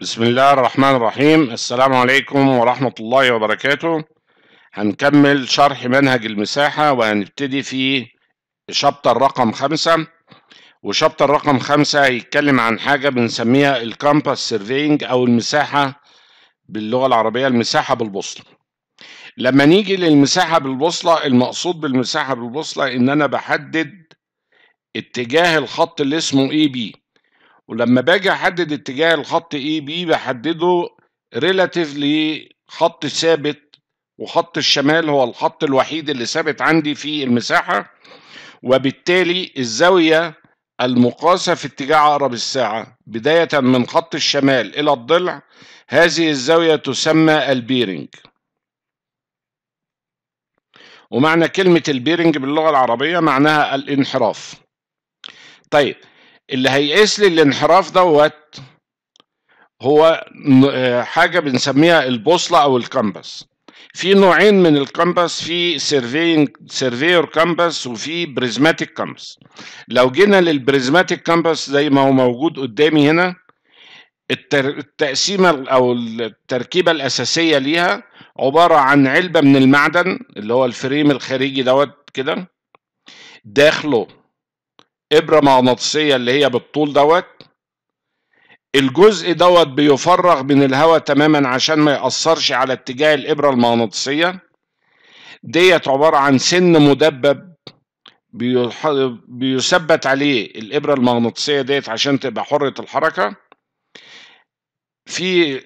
بسم الله الرحمن الرحيم السلام عليكم ورحمة الله وبركاته هنكمل شرح منهج المساحة وهنبتدي في شابتر رقم خمسة وشابتر رقم خمسة هيتكلم عن حاجة بنسميها الكامباس سيرفينج أو المساحة باللغة العربية المساحة بالبوصلة لما نيجي للمساحة بالبوصلة المقصود بالمساحة بالبوصلة إن أنا بحدد اتجاه الخط اللي اسمه اي بي ولما باجي احدد اتجاه الخط اي بي بحدده ريلاتيف لخط ثابت وخط الشمال هو الخط الوحيد اللي ثابت عندي في المساحة وبالتالي الزاوية المقاسة في اتجاه عقرب الساعة بداية من خط الشمال إلى الضلع هذه الزاوية تسمى البيرنج ومعنى كلمة البيرنج باللغة العربية معناها الانحراف طيب اللي هيقيس لي الانحراف دوت هو آه، حاجه بنسميها البوصله او الكامباس في نوعين من الكامباس في سيرفينج سيرفيور كامباس وفي بريزماتيك كامباس لو جينا للبريزماتيك كامباس زي ما هو موجود قدامي هنا التقسيمه او التركيبه الاساسيه ليها عباره عن علبه من المعدن اللي هو الفريم الخارجي دوت كده داخله ابره مغناطيسيه اللي هي بالطول دوت الجزء دوت بيفرغ من الهواء تماما عشان ما ياثرش على اتجاه الابره المغناطيسيه ديت عباره عن سن مدبب بيثبت عليه الابره المغناطيسيه ديت عشان تبقى حره الحركه في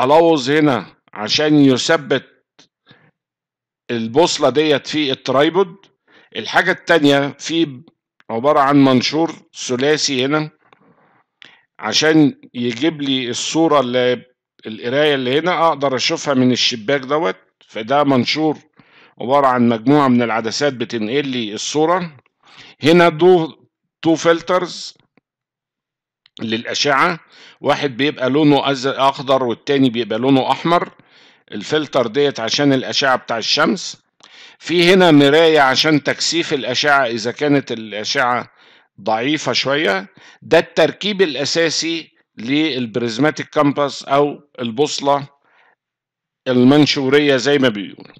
الاوز هنا عشان يثبت البوصله ديت في الترايبود الحاجه الثانيه في عبارة عن منشور ثلاثي هنا عشان يجيب لي الصورة اللي القراية اللي هنا أقدر أشوفها من الشباك دوت فده منشور عبارة عن مجموعة من العدسات بتنقل لي الصورة هنا دو تو فلترز للأشعة واحد بيبقى لونه أخضر والتاني بيبقى لونه أحمر الفلتر ديت عشان الأشعة بتاع الشمس في هنا مراية عشان تكثيف الأشعة إذا كانت الأشعة ضعيفة شوية ده التركيب الأساسي للبريزماتيك كامباس أو البوصلة المنشورية زي ما بيقولوا